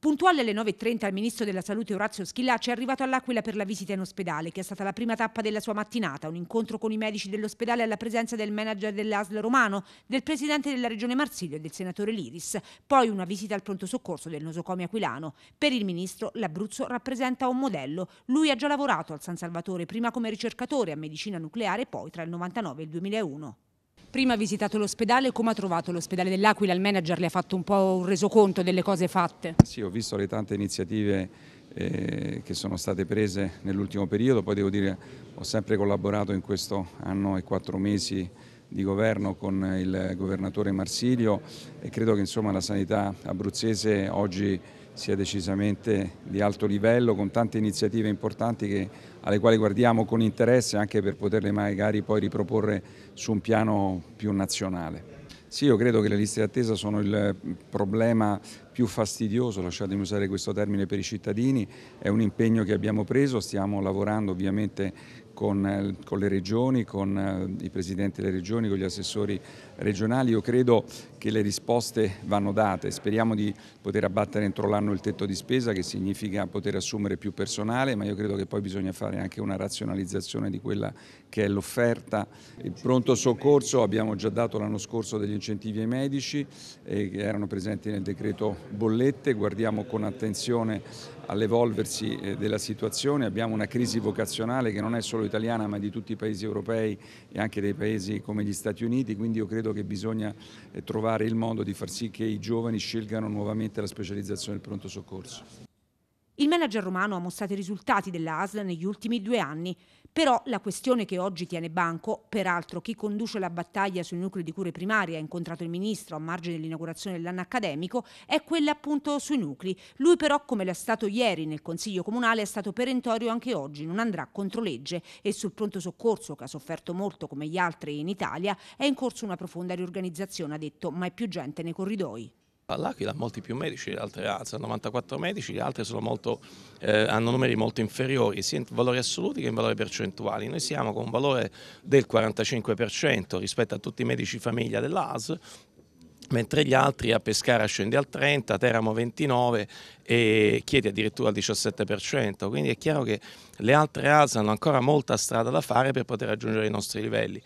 Puntuale alle 9.30 il ministro della Salute Orazio Schillacci è arrivato all'Aquila per la visita in ospedale, che è stata la prima tappa della sua mattinata, un incontro con i medici dell'ospedale alla presenza del manager dell'ASL Romano, del presidente della regione Marsilio e del senatore Liris, poi una visita al pronto soccorso del nosocomio aquilano. Per il ministro l'Abruzzo rappresenta un modello. Lui ha già lavorato al San Salvatore, prima come ricercatore a medicina nucleare e poi tra il 99 e il 2001. Prima ha visitato l'ospedale, come ha trovato l'ospedale dell'Aquila? Il manager le ha fatto un po' un resoconto delle cose fatte? Sì, ho visto le tante iniziative eh, che sono state prese nell'ultimo periodo, poi devo dire ho sempre collaborato in questo anno e quattro mesi di governo con il governatore Marsilio e credo che insomma, la sanità abruzzese oggi sia decisamente di alto livello, con tante iniziative importanti che, alle quali guardiamo con interesse anche per poterle magari poi riproporre su un piano più nazionale. Sì, io credo che le liste d'attesa sono il problema più fastidioso, lasciatemi usare questo termine per i cittadini, è un impegno che abbiamo preso, stiamo lavorando ovviamente con, eh, con, le regioni, con eh, i presidenti delle regioni, con gli assessori regionali. Io credo che le risposte vanno date, speriamo di poter abbattere entro l'anno il tetto di spesa che significa poter assumere più personale, ma io credo che poi bisogna fare anche una razionalizzazione di quella che è l'offerta. Il pronto soccorso abbiamo già dato l'anno scorso degli incentivi ai medici eh, che erano presenti nel decreto bollette, guardiamo con attenzione all'evolversi eh, della situazione, abbiamo una crisi vocazionale che non è solo italiana ma di tutti i paesi europei e anche dei paesi come gli Stati Uniti, quindi io credo che bisogna eh, trovare il modo di far sì che i giovani scelgano nuovamente la specializzazione del pronto soccorso. Il manager romano ha mostrato i risultati dell'ASL negli ultimi due anni, però la questione che oggi tiene banco, peraltro chi conduce la battaglia sui nuclei di cure primarie ha incontrato il ministro a margine dell'inaugurazione dell'anno accademico, è quella appunto sui nuclei. Lui però, come lo stato ieri nel Consiglio Comunale, è stato perentorio anche oggi, non andrà contro legge e sul pronto soccorso, che ha sofferto molto come gli altri in Italia, è in corso una profonda riorganizzazione, ha detto, mai più gente nei corridoi all'Aquila ha molti più medici di altre razze, ha 94 medici, le altre molto, eh, hanno numeri molto inferiori sia in valori assoluti che in valori percentuali. Noi siamo con un valore del 45% rispetto a tutti i medici famiglia dell'AS, mentre gli altri a Pescara scende al 30, Teramo 29 e Chieti addirittura al 17%, quindi è chiaro che le altre AS hanno ancora molta strada da fare per poter raggiungere i nostri livelli.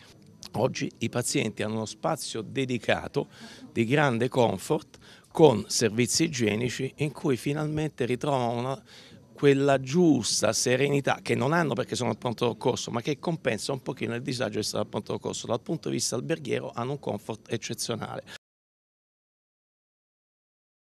Oggi i pazienti hanno uno spazio dedicato di grande comfort con servizi igienici in cui finalmente ritrovano una, quella giusta serenità che non hanno perché sono al pronto soccorso, ma che compensa un pochino il disagio di stare al pronto soccorso. Dal punto di vista alberghiero hanno un comfort eccezionale.